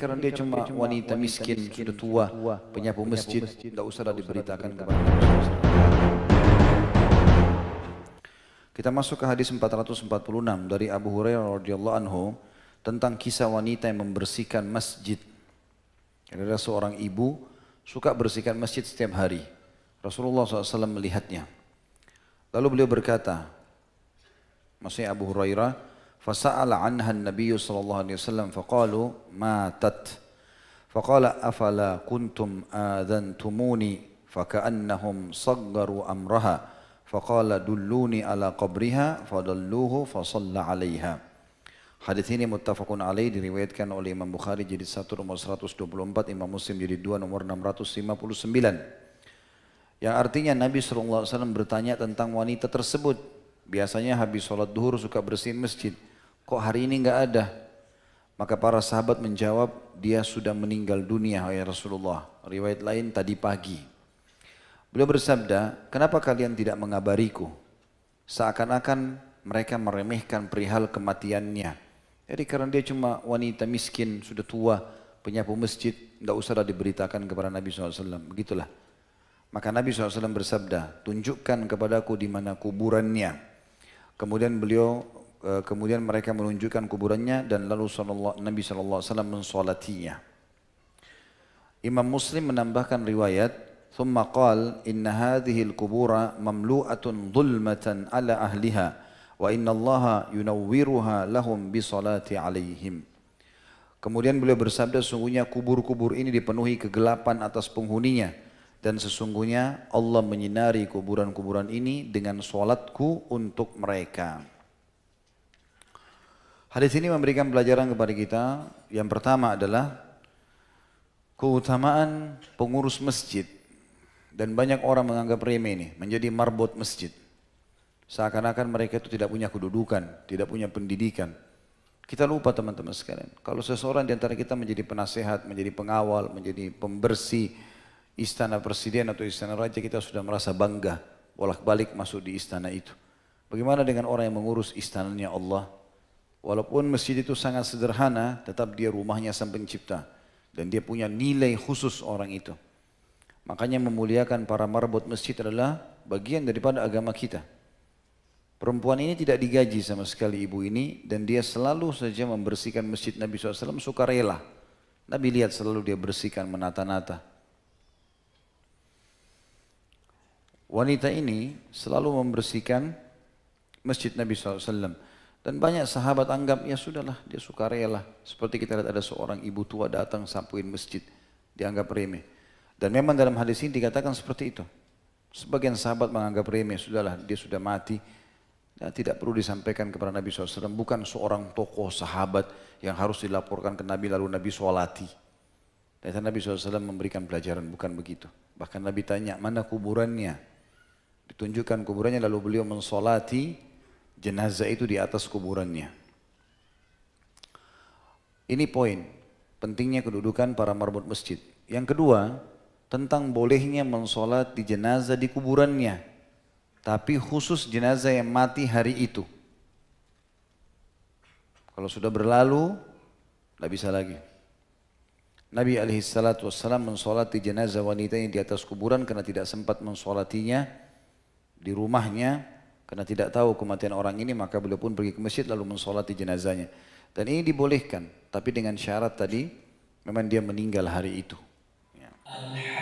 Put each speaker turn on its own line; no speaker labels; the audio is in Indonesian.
karena dia cuma wanita miskin, sudah tua, penyapu masjid, tidak usah diberitakan kepada Kita masuk ke hadis 446 dari Abu Hurairah radhiyallahu anhu tentang kisah wanita yang membersihkan masjid. Ada seorang ibu suka bersihkan masjid setiap hari. Rasulullah SAW melihatnya. Lalu beliau berkata, maksudnya Abu Hurairah, فسأل عنها النبي صلى الله عليه وسلم فقالوا ماتت فقال أفلا كنتم آذنتموني فكأنهم صغروا أمرها فقال دلوني على قبرها فدلوه فصلى عليها Hadis ini muttafaqun alaih diriwayatkan oleh Imam Bukhari jadi 1 nomor 124, Imam Muslim jadi 2 nomor 659. Yang artinya Nabi SAW bertanya tentang wanita tersebut. Biasanya habis sholat duhur suka bersihin masjid kok hari ini nggak ada? Maka para sahabat menjawab, dia sudah meninggal dunia ya Rasulullah. Riwayat lain tadi pagi. Beliau bersabda, kenapa kalian tidak mengabariku? Seakan-akan mereka meremehkan perihal kematiannya. Jadi karena dia cuma wanita miskin, sudah tua, penyapu masjid, tidak usahlah diberitakan kepada Nabi SAW. Begitulah. Maka Nabi SAW bersabda, tunjukkan kepadaku di mana kuburannya. Kemudian beliau Eh, kemudian mereka menunjukkan kuburannya dan lalu sallallahu, Nabi SAW mensolatinya. Imam Muslim menambahkan riwayat, ثم قال إن هذه القبور مملوءة ظلمة على أهلها وإن الله ينورها لهم بصلاة عليهم Kemudian beliau bersabda sungguhnya kubur-kubur ini dipenuhi kegelapan atas penghuninya dan sesungguhnya Allah menyinari kuburan-kuburan ini dengan sholatku untuk mereka. Hadis ini memberikan pelajaran kepada kita. Yang pertama adalah keutamaan pengurus masjid. Dan banyak orang menganggap remeh ini menjadi marbot masjid. Seakan-akan mereka itu tidak punya kedudukan, tidak punya pendidikan. Kita lupa teman-teman sekalian. Kalau seseorang di antara kita menjadi penasehat, menjadi pengawal, menjadi pembersih istana presiden atau istana raja kita sudah merasa bangga bolak-balik masuk di istana itu. Bagaimana dengan orang yang mengurus istananya Allah? Walaupun masjid itu sangat sederhana, tetap dia rumahnya sang pencipta. Dan dia punya nilai khusus orang itu. Makanya memuliakan para marbot masjid adalah bagian daripada agama kita. Perempuan ini tidak digaji sama sekali ibu ini dan dia selalu saja membersihkan masjid Nabi SAW sukarela. Nabi lihat selalu dia bersihkan menata-nata. Wanita ini selalu membersihkan masjid Nabi SAW. Dan banyak sahabat anggap, ya sudahlah, dia suka rela. Seperti kita lihat ada seorang ibu tua datang sapuin masjid, dianggap remeh. Dan memang dalam hadis ini dikatakan seperti itu. Sebagian sahabat menganggap remeh, sudahlah, dia sudah mati. Nah, tidak perlu disampaikan kepada Nabi SAW. Bukan seorang tokoh sahabat yang harus dilaporkan ke Nabi lalu Nabi solati. Dan Nabi SAW memberikan pelajaran, bukan begitu. Bahkan Nabi tanya, mana kuburannya? Ditunjukkan kuburannya lalu beliau mensolati jenazah itu di atas kuburannya. Ini poin pentingnya kedudukan para marbot masjid. Yang kedua, tentang bolehnya mensolat di jenazah di kuburannya, tapi khusus jenazah yang mati hari itu. Kalau sudah berlalu, tidak bisa lagi. Nabi alaihi salatu wassalam mensolati jenazah yang di atas kuburan karena tidak sempat mensolatinya di rumahnya karena tidak tahu kematian orang ini maka beliau pun pergi ke masjid lalu mensolati jenazahnya. Dan ini dibolehkan, tapi dengan syarat tadi memang dia meninggal hari itu. Ya.